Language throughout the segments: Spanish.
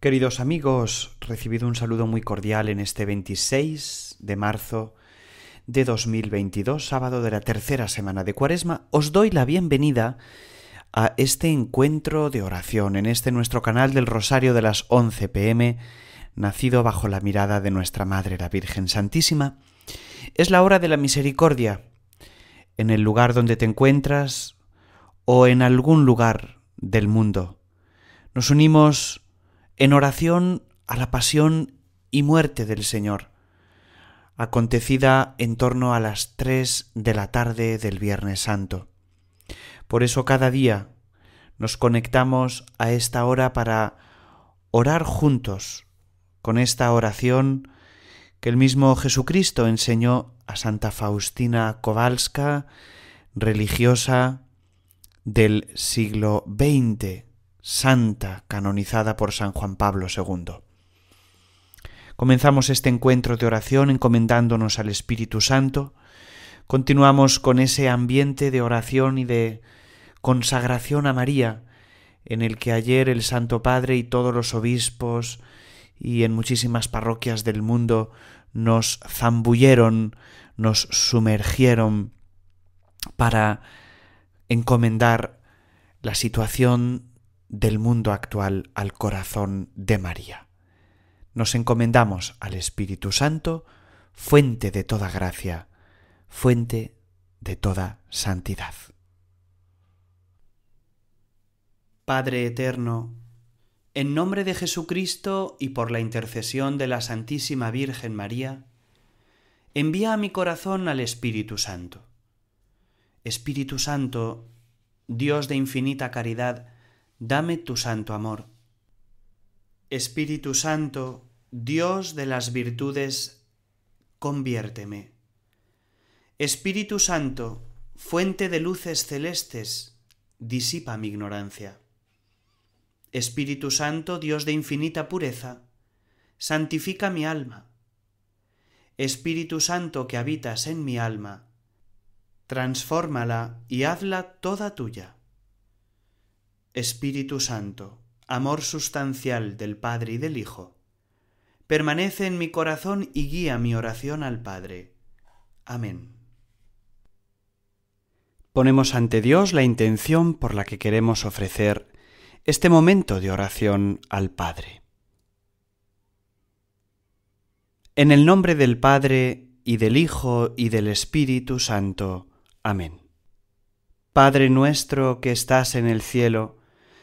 Queridos amigos, recibido un saludo muy cordial en este 26 de marzo de 2022, sábado de la tercera semana de Cuaresma. Os doy la bienvenida a este encuentro de oración en este nuestro canal del Rosario de las 11 pm, nacido bajo la mirada de nuestra Madre la Virgen Santísima. Es la hora de la misericordia. En el lugar donde te encuentras o en algún lugar del mundo, nos unimos en oración a la pasión y muerte del Señor, acontecida en torno a las tres de la tarde del Viernes Santo. Por eso cada día nos conectamos a esta hora para orar juntos con esta oración que el mismo Jesucristo enseñó a Santa Faustina Kowalska, religiosa del siglo XX santa canonizada por San Juan Pablo II. Comenzamos este encuentro de oración encomendándonos al Espíritu Santo, continuamos con ese ambiente de oración y de consagración a María, en el que ayer el Santo Padre y todos los obispos y en muchísimas parroquias del mundo nos zambulleron, nos sumergieron para encomendar la situación del mundo actual al corazón de María. Nos encomendamos al Espíritu Santo, fuente de toda gracia, fuente de toda santidad. Padre Eterno, en nombre de Jesucristo y por la intercesión de la Santísima Virgen María, envía a mi corazón al Espíritu Santo. Espíritu Santo, Dios de infinita caridad, dame tu santo amor. Espíritu Santo, Dios de las virtudes, conviérteme. Espíritu Santo, fuente de luces celestes, disipa mi ignorancia. Espíritu Santo, Dios de infinita pureza, santifica mi alma. Espíritu Santo que habitas en mi alma, transfórmala y hazla toda tuya. Espíritu Santo, amor sustancial del Padre y del Hijo, permanece en mi corazón y guía mi oración al Padre. Amén. Ponemos ante Dios la intención por la que queremos ofrecer este momento de oración al Padre. En el nombre del Padre, y del Hijo, y del Espíritu Santo. Amén. Padre nuestro que estás en el cielo,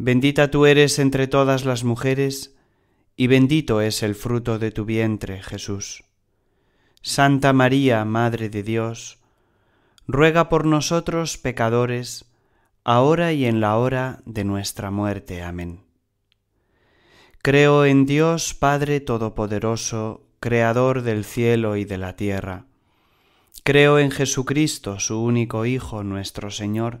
Bendita tú eres entre todas las mujeres, y bendito es el fruto de tu vientre, Jesús. Santa María, Madre de Dios, ruega por nosotros pecadores, ahora y en la hora de nuestra muerte. Amén. Creo en Dios Padre Todopoderoso, Creador del cielo y de la tierra. Creo en Jesucristo, su único Hijo, nuestro Señor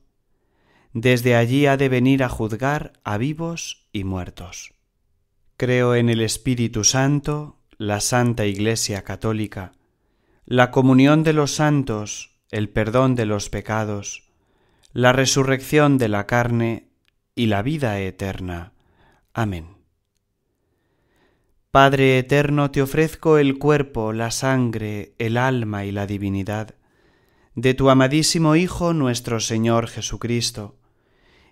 desde allí ha de venir a juzgar a vivos y muertos. Creo en el Espíritu Santo, la Santa Iglesia Católica, la comunión de los santos, el perdón de los pecados, la resurrección de la carne y la vida eterna. Amén. Padre eterno, te ofrezco el cuerpo, la sangre, el alma y la divinidad de tu amadísimo Hijo nuestro Señor Jesucristo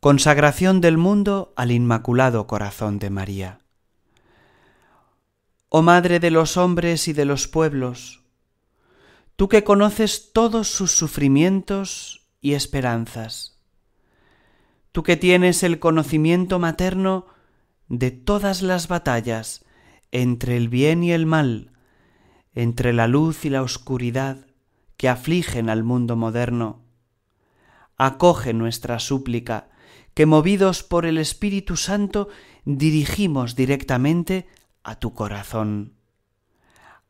Consagración del mundo al Inmaculado Corazón de María. Oh Madre de los hombres y de los pueblos, tú que conoces todos sus sufrimientos y esperanzas, tú que tienes el conocimiento materno de todas las batallas entre el bien y el mal, entre la luz y la oscuridad que afligen al mundo moderno, acoge nuestra súplica, que movidos por el Espíritu Santo dirigimos directamente a tu corazón.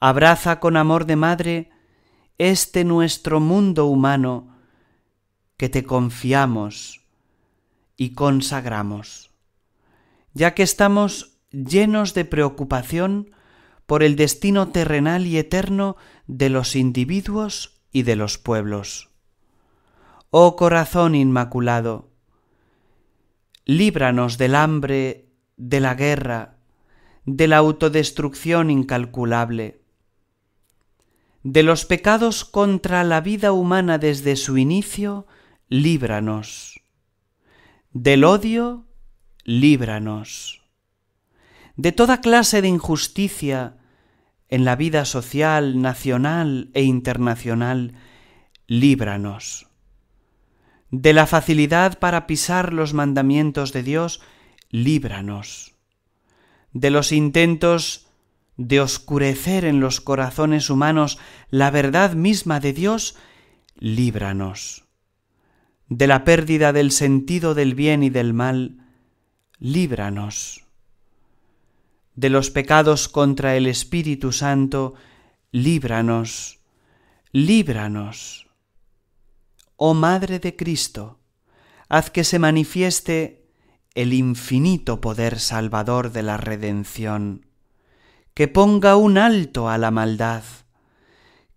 Abraza con amor de madre este nuestro mundo humano que te confiamos y consagramos, ya que estamos llenos de preocupación por el destino terrenal y eterno de los individuos y de los pueblos. Oh corazón inmaculado, líbranos del hambre, de la guerra, de la autodestrucción incalculable, de los pecados contra la vida humana desde su inicio, líbranos, del odio, líbranos, de toda clase de injusticia en la vida social, nacional e internacional, líbranos de la facilidad para pisar los mandamientos de Dios, líbranos. De los intentos de oscurecer en los corazones humanos la verdad misma de Dios, líbranos. De la pérdida del sentido del bien y del mal, líbranos. De los pecados contra el Espíritu Santo, líbranos, líbranos oh Madre de Cristo, haz que se manifieste el infinito poder salvador de la redención, que ponga un alto a la maldad,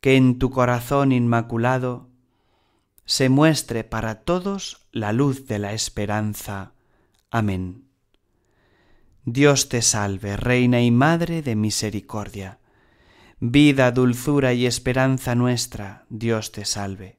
que en tu corazón inmaculado se muestre para todos la luz de la esperanza. Amén. Dios te salve, Reina y Madre de Misericordia. Vida, dulzura y esperanza nuestra, Dios te salve.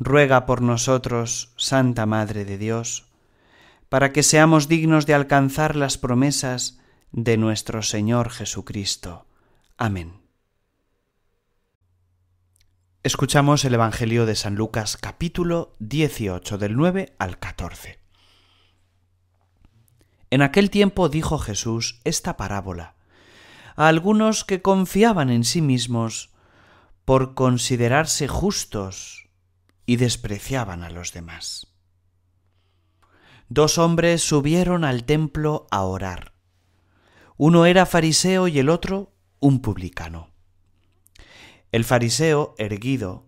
ruega por nosotros, Santa Madre de Dios, para que seamos dignos de alcanzar las promesas de nuestro Señor Jesucristo. Amén. Escuchamos el Evangelio de San Lucas capítulo 18 del 9 al 14. En aquel tiempo dijo Jesús esta parábola a algunos que confiaban en sí mismos por considerarse justos y despreciaban a los demás. Dos hombres subieron al templo a orar. Uno era fariseo y el otro un publicano. El fariseo, erguido,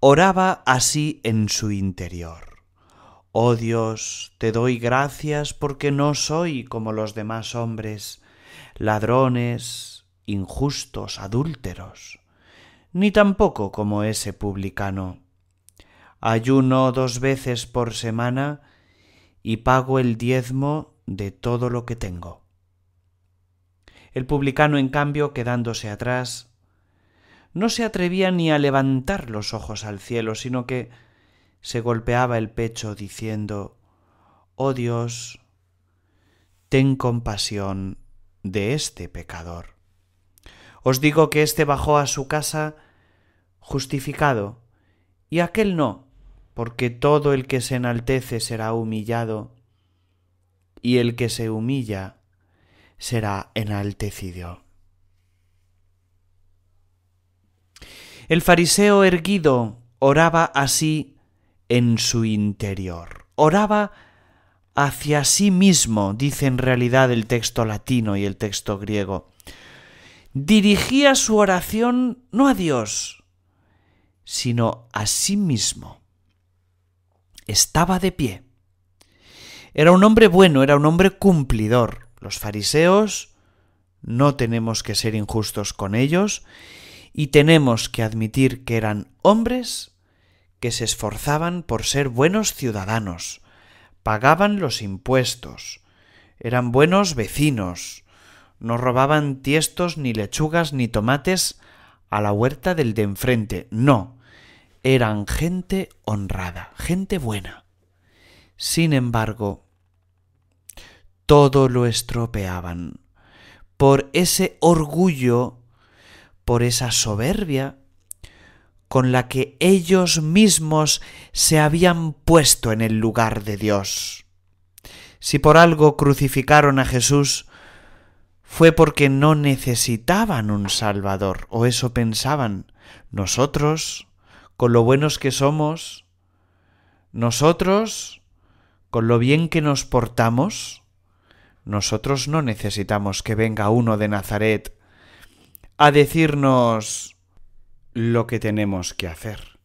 oraba así en su interior. Oh Dios, te doy gracias porque no soy como los demás hombres, ladrones, injustos, adúlteros, ni tampoco como ese publicano ayuno dos veces por semana y pago el diezmo de todo lo que tengo. El publicano, en cambio, quedándose atrás, no se atrevía ni a levantar los ojos al cielo, sino que se golpeaba el pecho diciendo, Oh Dios, ten compasión de este pecador. Os digo que éste bajó a su casa justificado y aquel no, porque todo el que se enaltece será humillado, y el que se humilla será enaltecido. El fariseo erguido oraba así en su interior, oraba hacia sí mismo, dice en realidad el texto latino y el texto griego. Dirigía su oración no a Dios, sino a sí mismo estaba de pie. Era un hombre bueno, era un hombre cumplidor. Los fariseos no tenemos que ser injustos con ellos y tenemos que admitir que eran hombres que se esforzaban por ser buenos ciudadanos, pagaban los impuestos, eran buenos vecinos, no robaban tiestos ni lechugas ni tomates a la huerta del de enfrente, no, eran gente honrada, gente buena. Sin embargo, todo lo estropeaban por ese orgullo, por esa soberbia con la que ellos mismos se habían puesto en el lugar de Dios. Si por algo crucificaron a Jesús, fue porque no necesitaban un Salvador, o eso pensaban. Nosotros, con lo buenos que somos nosotros, con lo bien que nos portamos, nosotros no necesitamos que venga uno de Nazaret a decirnos lo que tenemos que hacer.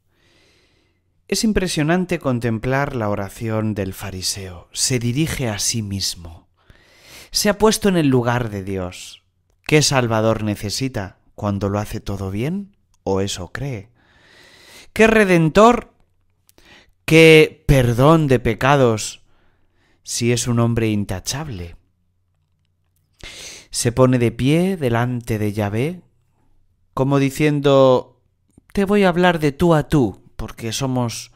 Es impresionante contemplar la oración del fariseo. Se dirige a sí mismo. Se ha puesto en el lugar de Dios. ¿Qué Salvador necesita cuando lo hace todo bien? ¿O eso cree? qué redentor, qué perdón de pecados, si es un hombre intachable. Se pone de pie delante de Yahvé, como diciendo, te voy a hablar de tú a tú, porque somos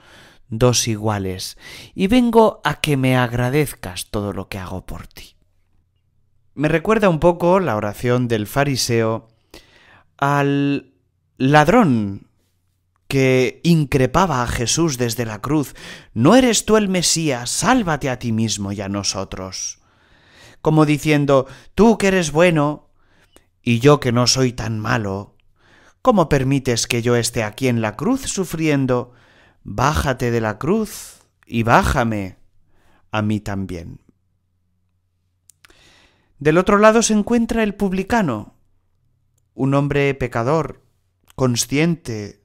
dos iguales, y vengo a que me agradezcas todo lo que hago por ti. Me recuerda un poco la oración del fariseo al ladrón que increpaba a Jesús desde la cruz, ¿no eres tú el Mesías? Sálvate a ti mismo y a nosotros. Como diciendo, tú que eres bueno, y yo que no soy tan malo, ¿cómo permites que yo esté aquí en la cruz sufriendo? Bájate de la cruz y bájame a mí también. Del otro lado se encuentra el publicano, un hombre pecador, consciente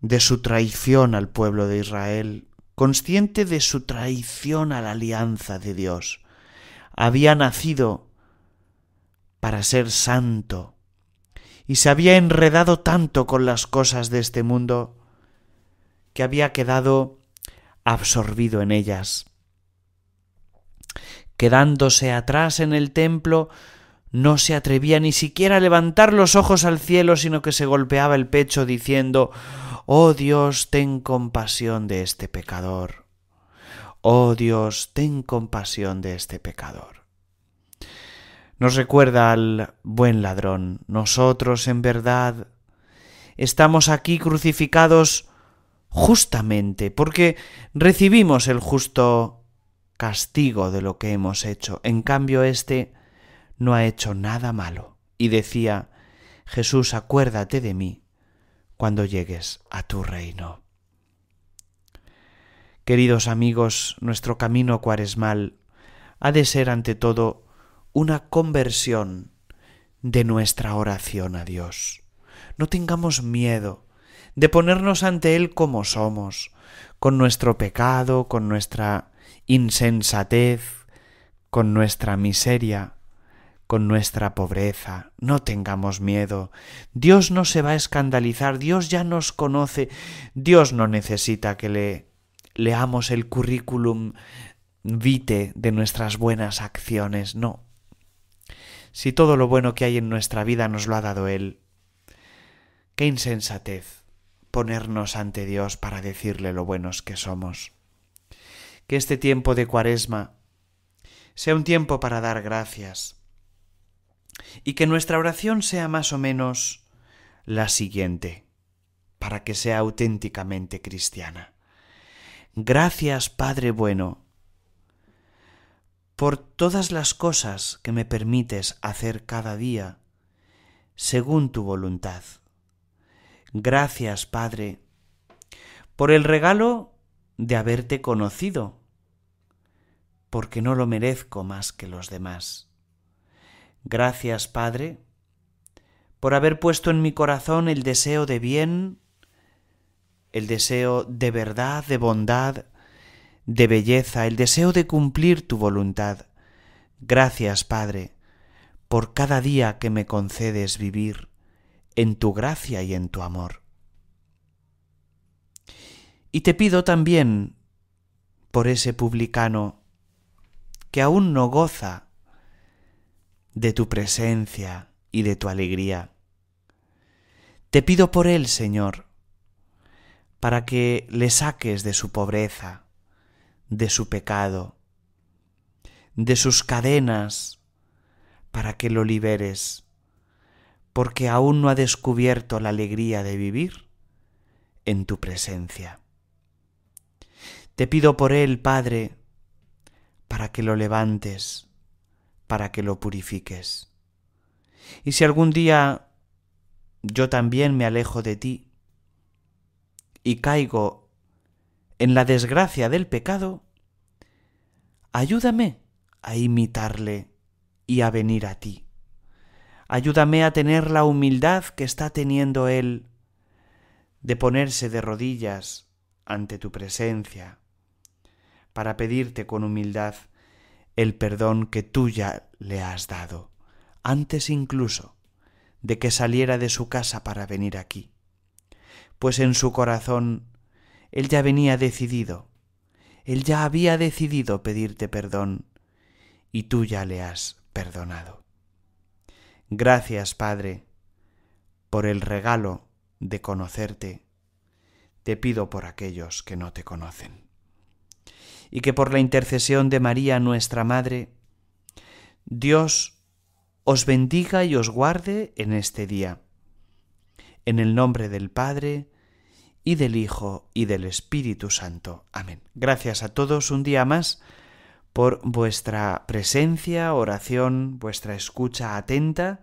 de su traición al pueblo de Israel, consciente de su traición a la alianza de Dios. Había nacido para ser santo y se había enredado tanto con las cosas de este mundo que había quedado absorbido en ellas. Quedándose atrás en el templo, no se atrevía ni siquiera a levantar los ojos al cielo, sino que se golpeaba el pecho diciendo Oh Dios, ten compasión de este pecador. Oh Dios, ten compasión de este pecador. Nos recuerda al buen ladrón. Nosotros, en verdad, estamos aquí crucificados justamente porque recibimos el justo castigo de lo que hemos hecho. En cambio, este no ha hecho nada malo. Y decía, Jesús, acuérdate de mí cuando llegues a tu reino. Queridos amigos, nuestro camino cuaresmal ha de ser ante todo una conversión de nuestra oración a Dios. No tengamos miedo de ponernos ante Él como somos, con nuestro pecado, con nuestra insensatez, con nuestra miseria, con nuestra pobreza, no tengamos miedo. Dios no se va a escandalizar, Dios ya nos conoce, Dios no necesita que le leamos el currículum vitae de nuestras buenas acciones, no. Si todo lo bueno que hay en nuestra vida nos lo ha dado Él, qué insensatez ponernos ante Dios para decirle lo buenos que somos. Que este tiempo de cuaresma sea un tiempo para dar gracias, y que nuestra oración sea más o menos la siguiente, para que sea auténticamente cristiana. Gracias, Padre bueno, por todas las cosas que me permites hacer cada día, según tu voluntad. Gracias, Padre, por el regalo de haberte conocido, porque no lo merezco más que los demás. Gracias, Padre, por haber puesto en mi corazón el deseo de bien, el deseo de verdad, de bondad, de belleza, el deseo de cumplir tu voluntad. Gracias, Padre, por cada día que me concedes vivir en tu gracia y en tu amor. Y te pido también por ese publicano que aún no goza de tu presencia y de tu alegría. Te pido por él, Señor, para que le saques de su pobreza, de su pecado, de sus cadenas, para que lo liberes, porque aún no ha descubierto la alegría de vivir en tu presencia. Te pido por él, Padre, para que lo levantes, para que lo purifiques. Y si algún día yo también me alejo de ti y caigo en la desgracia del pecado, ayúdame a imitarle y a venir a ti. Ayúdame a tener la humildad que está teniendo él de ponerse de rodillas ante tu presencia, para pedirte con humildad el perdón que tú ya le has dado, antes incluso de que saliera de su casa para venir aquí. Pues en su corazón él ya venía decidido, él ya había decidido pedirte perdón y tú ya le has perdonado. Gracias, Padre, por el regalo de conocerte. Te pido por aquellos que no te conocen y que por la intercesión de María nuestra Madre, Dios os bendiga y os guarde en este día. En el nombre del Padre, y del Hijo, y del Espíritu Santo. Amén. Gracias a todos un día más por vuestra presencia, oración, vuestra escucha atenta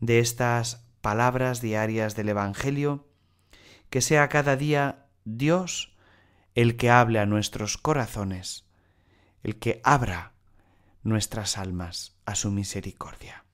de estas palabras diarias del Evangelio. Que sea cada día Dios el que hable a nuestros corazones, el que abra nuestras almas a su misericordia.